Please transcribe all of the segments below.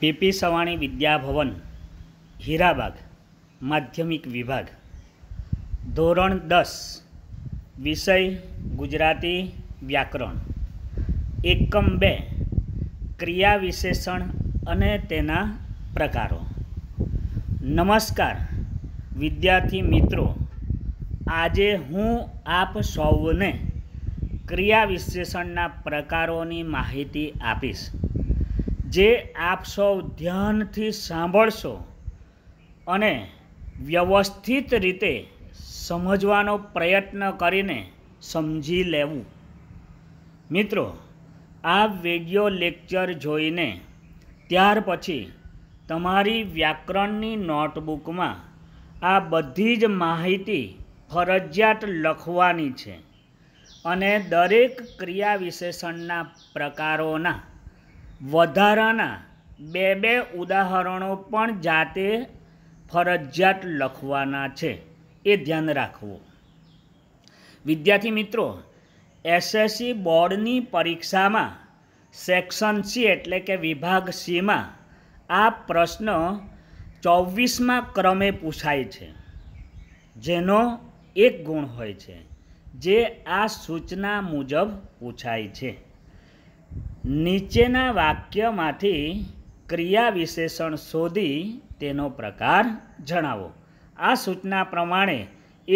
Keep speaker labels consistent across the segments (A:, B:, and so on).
A: PP Savani Vidya Bhavan Hirabag માધ્યમિક વિભાગ ધોરણ દસ વિષય ગુજરાતી વ્યાકરણ એકમ બે ક્રિયા વિશેષણ અને તેના પ્રકારો નમસ્કાર વિદ્યાર્થી મિત્રો આજે હું આપ સૌને ક્રિયા વિશેષણના પ્રકારોની માહિતી આપીશ જે આપ સૌ ધ્યાનથી સાંભળશો અને વ્યવસ્થિત રીતે સમજવાનો પ્રયત્ન કરીને સમજી લેવું મિત્રો આ વિડિયો લેક્ચર જોઈને ત્યાર પછી તમારી વ્યાકરણની નોટબુકમાં આ બધી જ માહિતી ફરજિયાત લખવાની છે અને દરેક ક્રિયા વિશેષણના પ્રકારોના વધારાના બે બે ઉદાહરણો પણ જાતે ફરજિયાત લખવાના છે એ ધ્યાન રાખવું વિદ્યાર્થી મિત્રો એસએસસી બોર્ડની પરીક્ષામાં સેક્શન સી એટલે કે વિભાગ સીમાં આ પ્રશ્ન ચોવીસમાં ક્રમે પૂછાય છે જેનો એક ગુણ હોય છે જે આ સૂચના મુજબ પૂછાય છે નીચેના વાક્યમાંથી ક્રિયા વિશેષણ શોધી તેનો પ્રકાર જણાવો આ સૂચના પ્રમાણે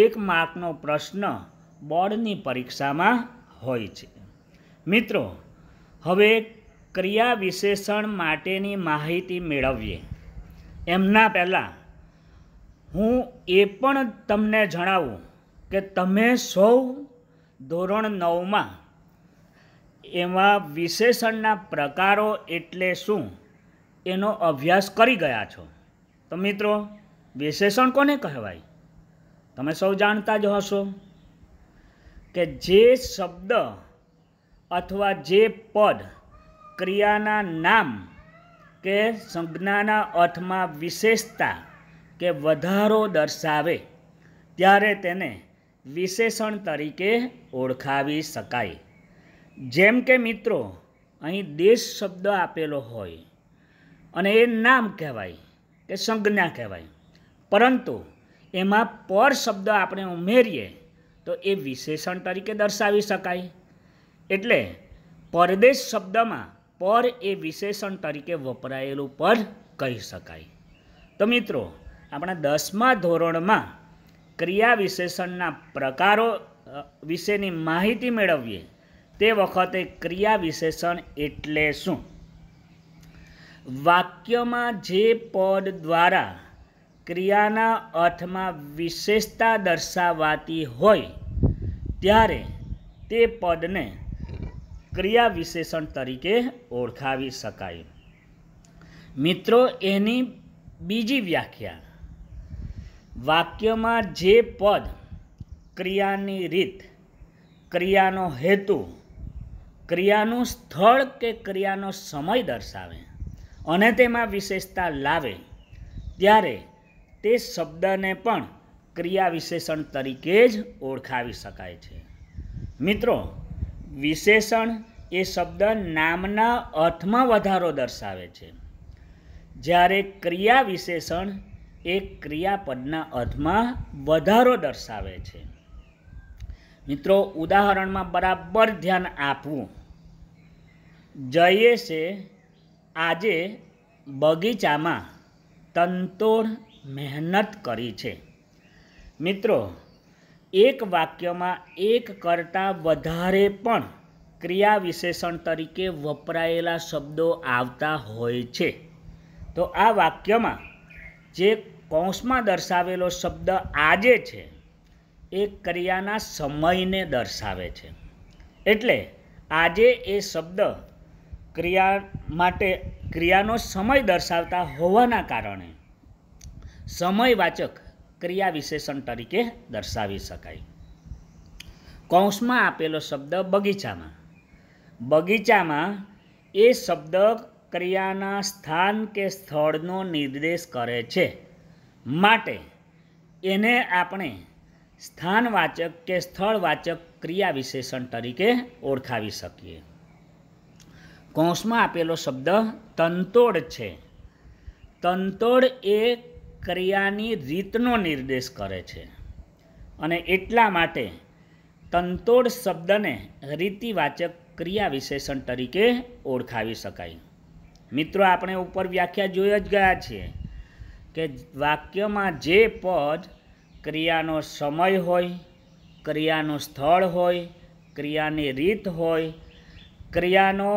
A: એક માર્કનો પ્રશ્ન બોર્ડની પરીક્ષામાં હોય છે મિત્રો હવે ક્રિયા વિશેષણ માટેની માહિતી મેળવીએ એમના પહેલાં હું એ પણ તમને જણાવું કે તમે સૌ ધોરણ નવમાં એમાં વિશેષણના પ્રકારો એટલે શું એનો અભ્યાસ કરી ગયા છો તો મિત્રો વિશેષણ કોને કહેવાય તમે સૌ જાણતા જ હશો કે જે શબ્દ અથવા જે પદ ક્રિયાના નામ કે સંજ્ઞાના અર્થમાં વિશેષતા કે વધારો દર્શાવે ત્યારે તેને વિશેષણ તરીકે ઓળખાવી શકાય જેમ કે મિત્રો અહીં દેશ શબ્દ આપેલો હોય અને એ નામ કહેવાય કે સંજ્ઞા કહેવાય પરંતુ એમાં પર શબ્દ આપણે ઉમેરીએ તો એ વિશેષણ તરીકે દર્શાવી શકાય એટલે પરદેશ શબ્દમાં પર એ વિશેષણ તરીકે વપરાયેલું પર કહી શકાય તો મિત્રો આપણા દસમા ધોરણમાં ક્રિયા વિશેષણના પ્રકારો વિશેની માહિતી મેળવીએ તે વખતે ક્રિયા વિશેષણ એટલે શું વાક્યમાં જે પદ દ્વારા ક્રિયાના અર્થમાં વિશેષતા દર્શાવાતી હોય ત્યારે તે પદને ક્રિયા વિશેષણ તરીકે ઓળખાવી શકાય મિત્રો એની બીજી વ્યાખ્યા વાક્યમાં જે પદ ક્રિયાની રીત ક્રિયાનો હેતુ ક્રિયાનું સ્થળ કે ક્રિયાનો સમય દર્શાવે અને તેમાં વિશેષતા લાવે ત્યારે તે શબ્દને પણ ક્રિયા વિશેષણ તરીકે જ ઓળખાવી શકાય છે મિત્રો વિશેષણ એ શબ્દ નામના અર્થમાં વધારો દર્શાવે છે જ્યારે ક્રિયા વિશેષણ એ ક્રિયાપદના અર્થમાં વધારો દર્શાવે છે મિત્રો ઉદાહરણમાં બરાબર ધ્યાન આપવું જયેશે આજે બગીચામાં તનતોડ મહેનત કરી છે મિત્રો એક વાક્યમાં એક કરતાં વધારે પણ ક્રિયા વિશેષણ તરીકે વપરાયેલા શબ્દો આવતા હોય છે તો આ વાક્યમાં જે કૌંસમાં દર્શાવેલો શબ્દ આજે છે એ ક્રિયાના સમયને દર્શાવે છે એટલે આજે એ શબ્દ ક્રિયા માટે ક્રિયાનો સમય દર્શાવતા હોવાના કારણે સમયવાચક ક્રિયા વિશેષણ તરીકે દર્શાવી શકાય કૌંસમાં આપેલો શબ્દ બગીચામાં બગીચામાં એ શબ્દ ક્રિયાના સ્થાન કે સ્થળનો નિર્દેશ કરે છે માટે એને આપણે સ્થાનવાચક કે સ્થળવાચક ક્રિયા વિશેષણ તરીકે ઓળખાવી શકીએ કૌંસમાં આપેલો શબ્દ તંતોડ છે તંતોડ એ ક્રિયાની રીતનો નિર્દેશ કરે છે અને એટલા માટે તંતોડ શબ્દને રીતિવાચક ક્રિયા વિશેષણ તરીકે ઓળખાવી શકાય મિત્રો આપણે ઉપર વ્યાખ્યા જોઈ જ ગયા છીએ કે વાક્યમાં જે પદ ક્રિયાનો સમય હોય ક્રિયાનું સ્થળ હોય ક્રિયાની રીત હોય ક્રિયાનો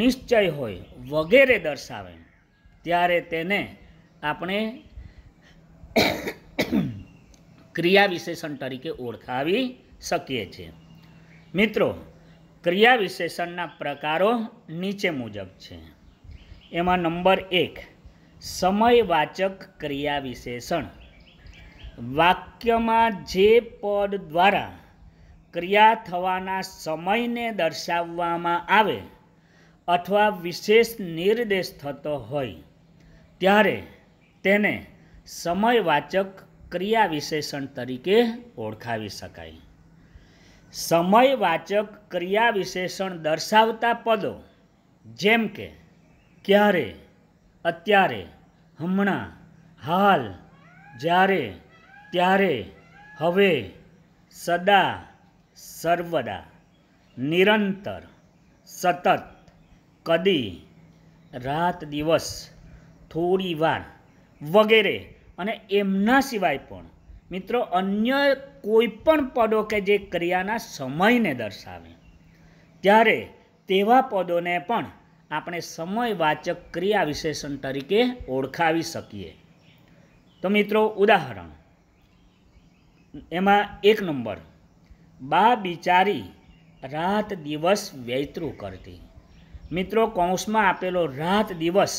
A: નિશ્ચય હોય વગેરે દર્શાવે ત્યારે તેને આપણે ક્રિયા વિશેષણ તરીકે ઓળખાવી શકીએ છીએ મિત્રો ક્રિયા વિશેષણના પ્રકારો નીચે મુજબ છે એમાં નંબર એક સમયવાચક ક્રિયા વિશેષણ વાક્યમાં જે પદ દ્વારા ક્રિયા થવાના સમયને દર્શાવવામાં આવે અથવા વિશેષ નિર્દેશ થતો હોય ત્યારે તેને સમયવાચક ક્રિયા વિશેષણ તરીકે ઓળખાવી શકાય સમયવાચક ક્રિયા વિશેષણ દર્શાવતા પદો જેમ કે ક્યારે અત્યારે હમણાં હાલ જ્યારે ત્યારે હવે સદા સર્વદા નિરંતર સતત કદી રાત દિવસ થોડી વાર વગેરે અને એમના સિવાય પણ મિત્રો અન્ય કોઈ પણ પદો કે જે ક્રિયાના સમયને દર્શાવે ત્યારે તેવા પદોને પણ આપણે સમયવાચક ક્રિયા વિશેષણ તરીકે ઓળખાવી શકીએ તો મિત્રો ઉદાહરણ એમાં એક નંબર બા બિચારી રાત દિવસ વૈતરું કરતી મિત્રો કૌંસમાં આપેલો રાત દિવસ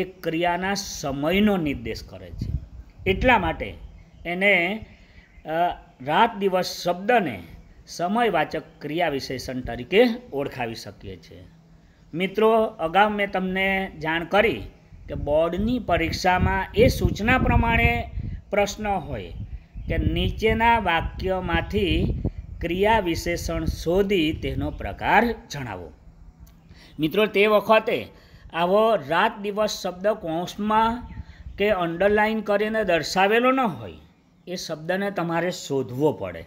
A: એ ક્રિયાના સમયનો નિર્દેશ કરે છે એટલા માટે એને રાત દિવસ શબ્દને સમયવાચક ક્રિયા વિશેષણ તરીકે ઓળખાવી શકીએ છીએ મિત્રો અગાઉ મેં તમને જાણ કરી કે બોર્ડની પરીક્ષામાં એ સૂચના પ્રમાણે પ્રશ્ન હોય કે નીચેના વાક્યમાંથી ક્રિયા વિશેષણ શોધી તેનો પ્રકાર જણાવો મિત્રો તે વખતે આવો રાત દિવસ શબ્દ કૌંસમાં કે અંડરલાઇન કરીને દર્શાવેલો ન હોય એ શબ્દને તમારે શોધવો પડે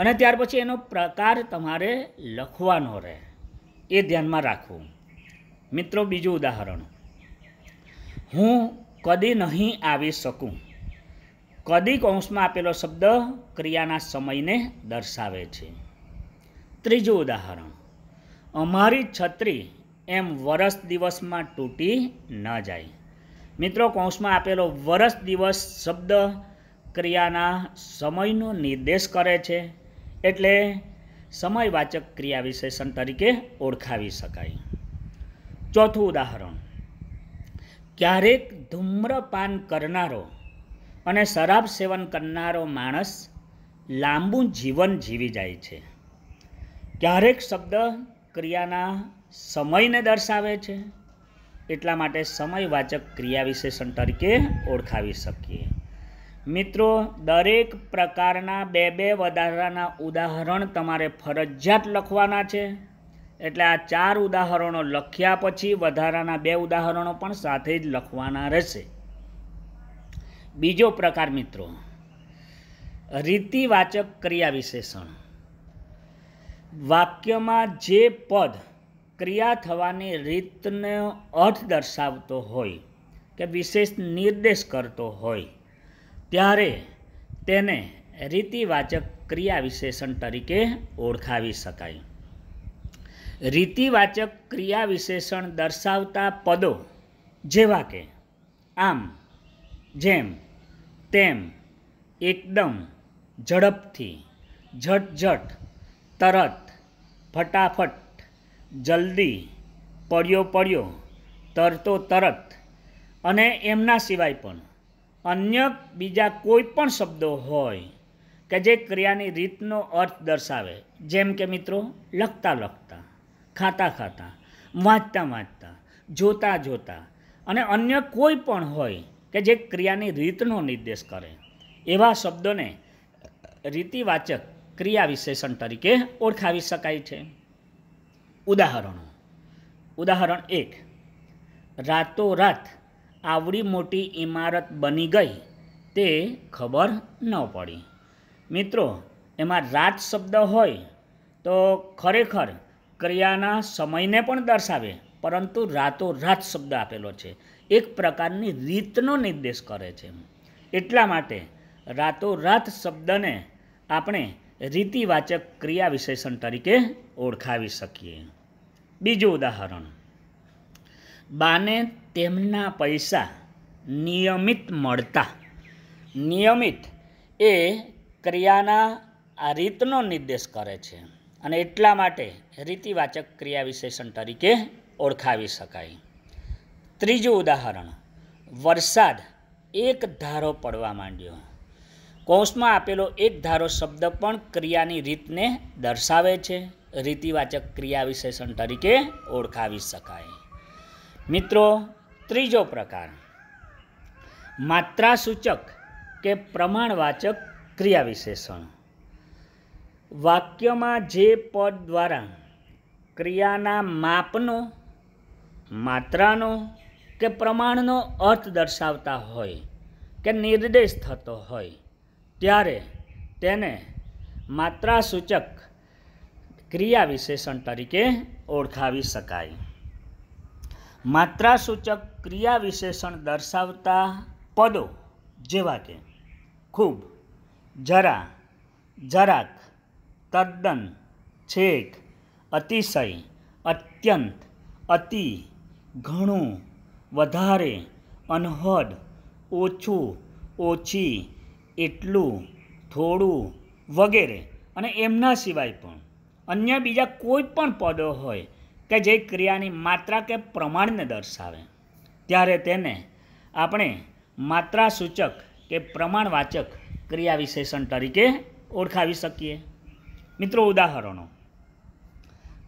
A: અને ત્યાર પછી એનો પ્રકાર તમારે લખવાનો રહે એ ધ્યાનમાં રાખવું મિત્રો બીજું ઉદાહરણ હું કદી નહીં આવી શકું કદી કૌંસમાં આપેલો શબ્દ ક્રિયાના સમયને દર્શાવે છે ત્રીજું ઉદાહરણ અમારી છત્રી એમ વરસ દિવસમાં તૂટી ન જાય મિત્રો કૌંસમાં આપેલો વરસ દિવસ શબ્દ ક્રિયાના સમયનો નિર્દેશ કરે છે એટલે સમયવાચક ક્રિયા વિશેષણ તરીકે ઓળખાવી શકાય ચોથું ઉદાહરણ ક્યારેક ધૂમ્રપાન કરનારો અને શરાબ સેવન કરનારો માણસ લાંબુ જીવન જીવી જાય છે ક્યારેક શબ્દ ક્રિયાના સમયને દર્શાવે છે એટલા માટે સમયવાચક ક્રિયા વિશેષણ તરીકે ઓળખાવી શકીએ મિત્રો દરેક પ્રકારના બે બે વધારાના ઉદાહરણ તમારે ફરજિયાત લખવાના છે એટલે આ ચાર ઉદાહરણો લખ્યા પછી વધારાના બે ઉદાહરણો પણ સાથે જ લખવાના રહેશે બીજો પ્રકાર મિત્રો રીતિવાચક ક્રિયા વિશેષણ વાક્યમાં જે પદ ક્રિયા થવાની રીતનો અર્થ દર્શાવતો હોય કે વિશેષ નિર્દેશ કરતો હોય ત્યારે તેને રીતિવાચક ક્રિયા વિશેષણ તરીકે ઓળખાવી શકાય રીતિવાચક ક્રિયા વિશેષણ દર્શાવતા પદો જેવા કે આમ જેમ તેમ એકદમ ઝડપથી ઝટઝટ તરત ફટાફટ જલ્દી પડ્યો પડ્યો તરતો તરત અને એમના સિવાય પણ અન્ય બીજા કોઈ પણ શબ્દો હોય કે જે ક્રિયાની રીતનો અર્થ દર્શાવે જેમ કે મિત્રો લખતા લખતા ખાતા ખાતા વાંચતા વાંચતા જોતા જોતા અને અન્ય કોઈ પણ હોય કે જે ક્રિયાની રીતનો નિર્દેશ કરે એવા શબ્દોને રીતિવાચક ક્રિયા વિશેષણ તરીકે ઓળખાવી શકાય છે ઉદાહરણો ઉદાહરણ એક રાતોરાત આવડી મોટી ઇમારત બની ગઈ તે ખબર ન પડી મિત્રો એમાં રાત શબ્દ હોય તો ખરેખર ક્રિયાના સમયને પણ દર્શાવે પરંતુ રાતોરાત શબ્દ આપેલો છે એક પ્રકારની રીતનો નિર્દેશ કરે છે એટલા માટે રાતોરાત શબ્દને આપણે રીતિવાચક ક્રિયા વિશેષણ તરીકે ઓળખાવી શકીએ બીજું ઉદાહરણ બાને તેમના પૈસા નિયમિત મળતા નિયમિત એ ક્રિયાના આ રીતનો નિર્દેશ કરે છે અને એટલા માટે રીતિવાચક ક્રિયા વિશેષણ તરીકે ઓળખાવી શકાય ત્રીજું ઉદાહરણ વરસાદ એક ધારો પડવા માંડ્યો કૌંસમાં આપેલો એક ધારો શબ્દ પણ ક્રિયાની રીતને દર્શાવે છે રીતિવાચક ક્રિયા વિશેષણ તરીકે ઓળખાવી શકાય મિત્રો ત્રીજો પ્રકાર માત્રાસૂચક કે પ્રમાણવાચક ક્રિયા વિશેષણ વાક્યમાં જે પદ દ્વારા ક્રિયાના માપનો માત્રાનો કે પ્રમાણનો અર્થ દર્શાવતા હોય કે નિર્દેશ થતો હોય ત્યારે તેને માત્રાસૂચક સૂચક ક્રિયા વિશેષણ તરીકે ઓળખાવી શકાય માત્રાસૂચક સૂચક ક્રિયા વિશેષણ દર્શાવતા પદો જેવા કે ખૂબ જરા જરાક તદ્દન છેક અતિશય અત્યંત અતિ ઘણું વધારે અનહદ ઓછું ઓછી એટલું થોડું વગેરે અને એમના સિવાય પણ અન્ય બીજા કોઈ પણ પદો હોય કે જે ક્રિયાની માત્રા કે પ્રમાણને દર્શાવે ત્યારે તેને આપણે માત્રા સૂચક કે પ્રમાણવાચક ક્રિયા વિશેષણ તરીકે ઓળખાવી શકીએ મિત્રો ઉદાહરણો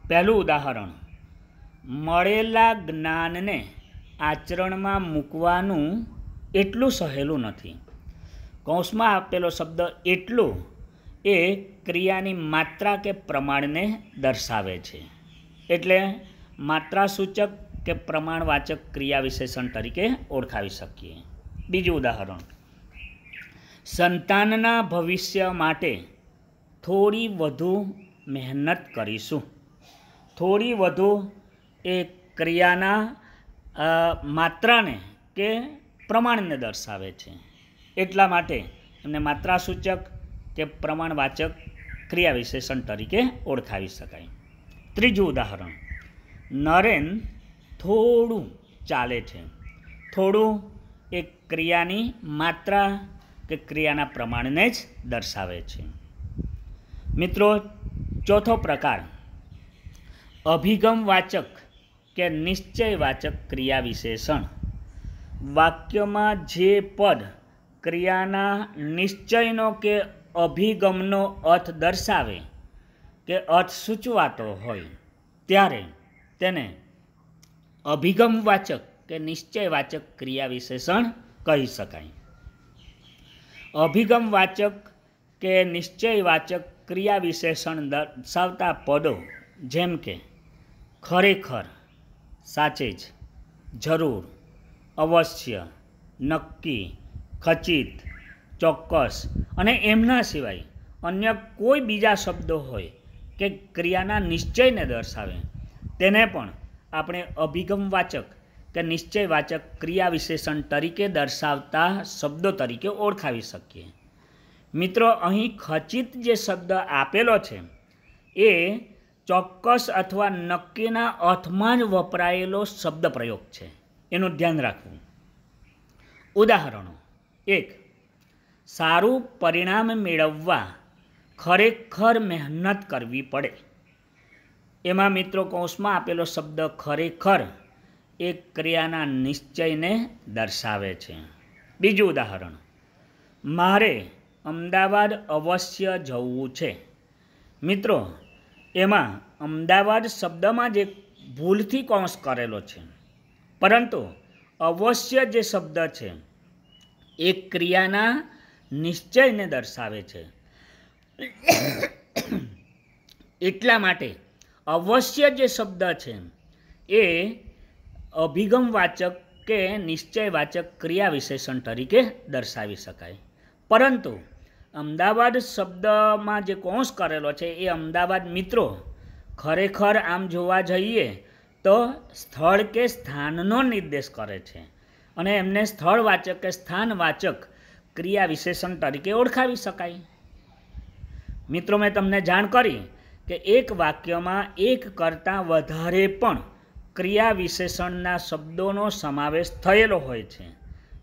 A: પહેલું ઉદાહરણ મળેલા જ્ઞાનને આચરણમાં મૂકવાનું એટલું સહેલું નથી કૌંસમાં આપેલો શબ્દ એટલું એ ક્રિયાની માત્રા કે પ્રમાણને દર્શાવે છે એટલે માત્રાસૂચક કે પ્રમાણવાચક ક્રિયા વિશેષણ તરીકે ઓળખાવી શકીએ બીજું ઉદાહરણ સંતાનના ભવિષ્ય માટે થોડી વધુ મહેનત કરીશું થોડી વધુ એ ક્રિયાના માત્રાને કે પ્રમાણને દર્શાવે છે એટલા માટે એમને માત્રાસૂચક કે પ્રમાણવાચક ક્રિયા વિશેષણ તરીકે ઓળખાવી શકાય ત્રીજું ઉદાહરણ નરેન થોડું ચાલે છે થોડું એ ક્રિયાની માત્રા કે ક્રિયાના પ્રમાણને જ દર્શાવે છે મિત્રો ચોથો પ્રકાર અભિગમવાચક કે નિશ્ચયવાચક ક્રિયા વિશેષણ વાક્યમાં જે પદ ક્રિયાના નિશ્ચયનો કે અભિગમનો અર્થ દર્શાવે કે અર્થ સૂચવાતો હોય ત્યારે તેને અભિગમવાચક કે નિશ્ચયવાચક ક્રિયા વિશેષણ કહી શકાય અભિગમવાચક કે નિશ્ચયવાચક ક્રિયા વિશેષણ દર્શાવતા પદો જેમ કે ખરેખર સાચે જ જરૂર અવશ્ય નક્કી ખચિત ચોક્કસ અને એમના સિવાય અન્ય કોઈ બીજા શબ્દો હોય કે ક્રિયાના નિશ્ચયને દર્શાવે તેને પણ આપણે અભિગમવાચક કે નિશ્ચયવાચક ક્રિયા વિશેષણ તરીકે દર્શાવતા શબ્દો તરીકે ઓળખાવી શકીએ મિત્રો અહીં ખચિત જે શબ્દ આપેલો છે એ ચોક્કસ અથવા નક્કીના અર્થમાં જ વપરાયેલો શબ્દ પ્રયોગ છે એનું ધ્યાન રાખવું ઉદાહરણો એક સારું પરિણામ મેળવવા ખરેખર મહેનત કરવી પડે એમાં મિત્રો કૌંસમાં આપેલો શબ્દ ખરેખર એ ક્રિયાના નિશ્ચયને દર્શાવે છે બીજું ઉદાહરણ મારે અમદાવાદ અવશ્ય જવું છે મિત્રો એમાં અમદાવાદ શબ્દમાં જે ભૂલથી કૌંસ કરેલો છે પરંતુ અવશ્ય જે શબ્દ છે એ ક્રિયાના નિશ્ચયને દર્શાવે છે એટલા માટે અવશ્ય જે શબ્દ છે એ અભિગમવાચક કે નિશ્ચયવાચક ક્રિયા વિશેષણ તરીકે દર્શાવી શકાય પરંતુ અમદાવાદ શબ્દમાં જે કોંસ કરેલો છે એ અમદાવાદ મિત્રો ખરેખર આમ જોવા જઈએ તો સ્થળ કે સ્થાનનો નિર્દેશ કરે છે અને એમને સ્થળવાચક કે સ્થાનવાચક ક્રિયા વિશેષણ તરીકે ઓળખાવી શકાય મિત્રો મેં તમને જાણ કરી કે એક વાક્યમાં એક કરતાં વધારે પણ ક્રિયા વિશેષણના શબ્દોનો સમાવેશ થયેલો હોય છે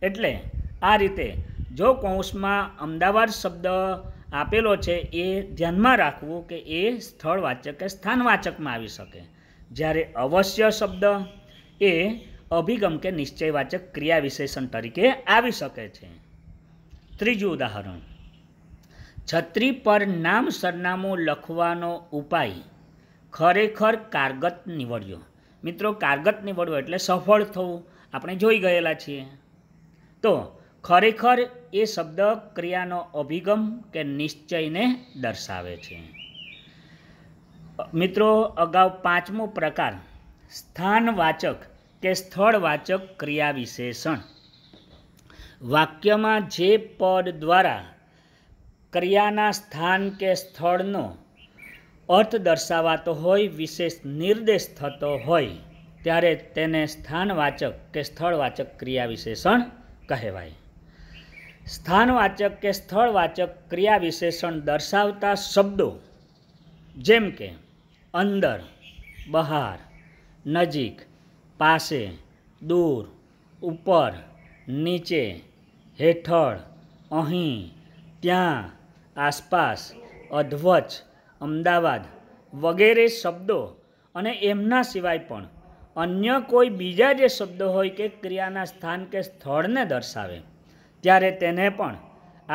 A: એટલે આ રીતે જો કૌંસમાં અમદાવાદ શબ્દ આપેલો છે એ ધ્યાનમાં રાખવું કે એ સ્થળવાચક કે સ્થાનવાચકમાં આવી શકે જ્યારે અવશ્ય શબ્દ એ અભિગમ કે નિશ્ચયવાચક ક્રિયા વિશેષણ તરીકે આવી શકે છે ત્રીજું ઉદાહરણ છત્રી પર નામ સરનામું લખવાનો ઉપાય ખરેખર કારગત નિવડ્યો મિત્રો કારગત નીવડવો એટલે સફળ થવું આપણે જોઈ ગયેલા છીએ તો ખરેખર એ શબ્દ ક્રિયાનો અભિગમ કે નિશ્ચયને દર્શાવે છે મિત્રો અગાઉ પાંચમો પ્રકાર સ્થાનવાચક કે સ્થળવાચક ક્રિયા વિશેષણ વાક્યમાં જે પદ દ્વારા ક્રિયાના સ્થાન કે સ્થળનો અર્થ દર્શાવાતો હોય વિશેષ નિર્દેશ થતો હોય ત્યારે તેને સ્થાનવાચક કે સ્થળવાચક ક્રિયા વિશેષણ કહેવાય સ્થાનવાચક કે સ્થળવાચક ક્રિયા વિશેષણ દર્શાવતા શબ્દો જેમ કે અંદર બહાર નજીક પાસે દૂર ઉપર નીચે હેઠળ અહીં ત્યાં આસપાસ અધવચ અમદાવાદ વગેરે શબ્દો અને એમના સિવાય પણ અન્ય કોઈ બીજા જે શબ્દો હોય કે ક્રિયાના સ્થાન કે સ્થળને દર્શાવે ત્યારે તેને પણ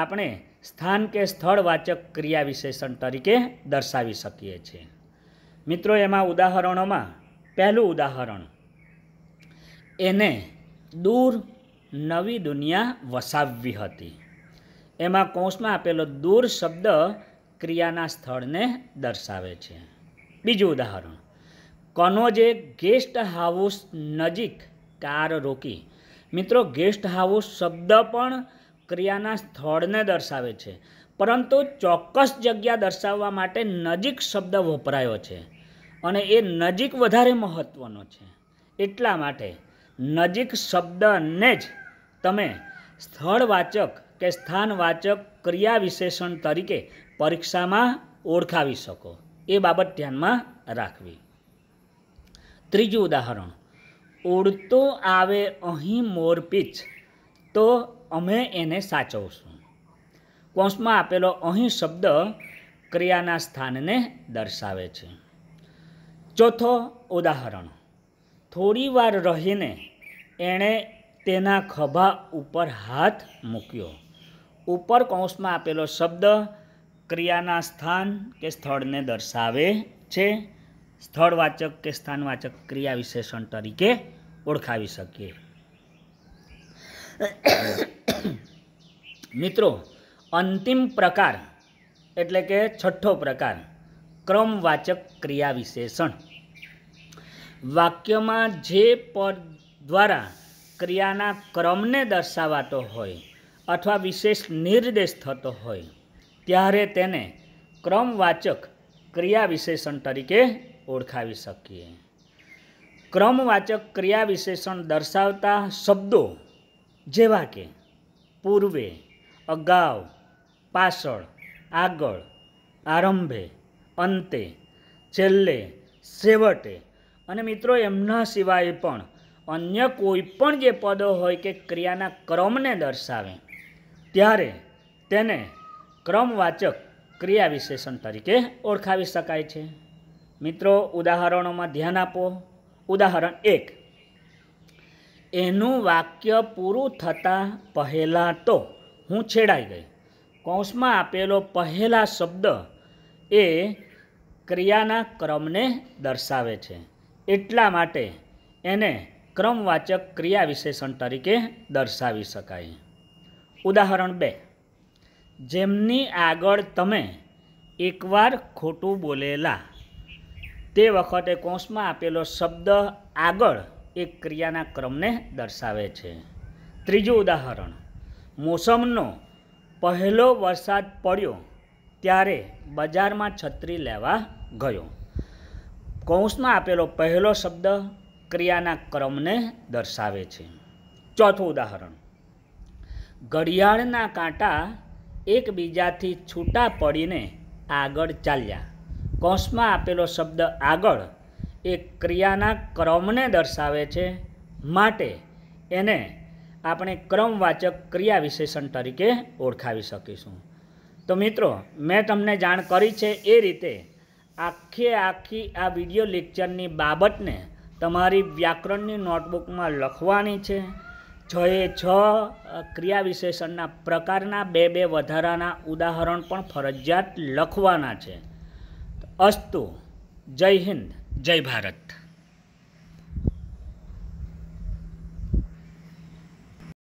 A: આપણે સ્થાન કે સ્થળવાચક ક્રિયા વિશેષણ તરીકે દર્શાવી શકીએ છીએ મિત્રો એમાં ઉદાહરણોમાં પહેલું ઉદાહરણ એને દૂર નવી દુનિયા વસાવવી હતી એમાં કૌંસમાં આપેલો દૂર શબ્દ ક્રિયાના સ્થળને દર્શાવે છે બીજું ઉદાહરણ કનોજે ગેસ્ટ હાઉસ નજીક કાર રોકી મિત્રો ગેસ્ટ હાઉસ શબ્દ પણ ક્રિયાના સ્થળને દર્શાવે છે પરંતુ ચોક્કસ જગ્યા દર્શાવવા માટે નજીક શબ્દ વપરાયો છે અને એ નજીક વધારે મહત્ત્વનો છે એટલા માટે નજીક શબ્દને જ તમે સ્થળવાચક કે સ્થાનવાચક ક્રિયા વિશેષણ તરીકે પરીક્ષામાં ઓળખાવી શકો એ બાબત ધ્યાનમાં રાખવી ત્રીજું ઉદાહરણ ઉડતો આવે અહીં મોરપીચ તો અમે એને સાચવશું કૌંસમાં આપેલો અહીં શબ્દ ક્રિયાના સ્થાનને દર્શાવે છે ચોથો ઉદાહરણ થોડી વાર રહીને એણે તેના ખભા ઉપર હાથ મૂક્યો ઉપર કૌંસમાં આપેલો શબ્દ ક્રિયાના સ્થાન કે સ્થળને દર્શાવે છે સ્થળવાચક કે સ્થાનવાચક ક્રિયા વિશેષણ તરીકે ઓળખાવી શકીએ મિત્રો અંતિમ પ્રકાર એટલે કે છઠ્ઠો પ્રકાર ક્રમવાચક ક્રિયા વિશેષણ વાક્યમાં જે પદ દ્વારા ક્રિયાના ક્રમને દર્શાવાતો હોય અથવા વિશેષ નિર્દેશ થતો હોય ત્યારે તેને ક્રમવાચક ક્રિયા વિશેષણ તરીકે ઓળખાવી શકીએ ક્રમવાચક ક્રિયા વિશેષણ દર્શાવતા શબ્દો જેવા કે પૂર્વે અગાઉ પાછળ આગળ આરંભે અંતે છેલ્લે છેવટે અને મિત્રો એમના સિવાય પણ અન્ય કોઈ પણ જે પદો હોય કે ક્રિયાના ક્રમને દર્શાવે ત્યારે તેને ક્રમવાચક ક્રિયા વિશેષણ તરીકે ઓળખાવી શકાય છે મિત્રો ઉદાહરણોમાં ધ્યાન આપો ઉદાહરણ એક એનું વાક્ય પૂરું થતાં પહેલાં તો હું છેડાઈ ગઈ કૌંસમાં આપેલો પહેલા શબ્દ એ ક્રિયાના ક્રમને દર્શાવે છે એટલા માટે એને ક્રમવાચક ક્રિયા વિશેષણ તરીકે દર્શાવી શકાય ઉદાહરણ બે જેમની આગળ તમે એકવાર ખોટું બોલેલા તે વખતે કૌંસમાં આપેલો શબ્દ આગળ એક ક્રિયાના ક્રમને દર્શાવે છે ત્રીજું ઉદાહરણ મોસમનો પહેલો વરસાદ પડ્યો ત્યારે બજારમાં છત્રી લેવા ગયો કૌંસમાં આપેલો પહેલો શબ્દ ક્રિયાના ક્રમને દર્શાવે છે ચોથું ઉદાહરણ ઘડિયાળના કાંટા એકબીજાથી છૂટા પડીને આગળ ચાલ્યા કૌંસમાં આપેલો શબ્દ આગળ એ ક્રિયાના ક્રમને દર્શાવે છે માટે એને આપણે ક્રમવાચક ક્રિયા વિશેષણ તરીકે ઓળખાવી શકીશું તો મિત્રો મેં તમને જાણ કરી છે એ રીતે આખે આખી આ વિડીયો લેક્ચરની બાબતને તમારી વ્યાકરણની નોટબુકમાં લખવાની છે છએ છ ક્રિયા વિશેષણના પ્રકારના બે બે વધારાના ઉદાહરણ પણ ફરજિયાત લખવાના છે અસ્તુ જય હિન્દ જય ભારત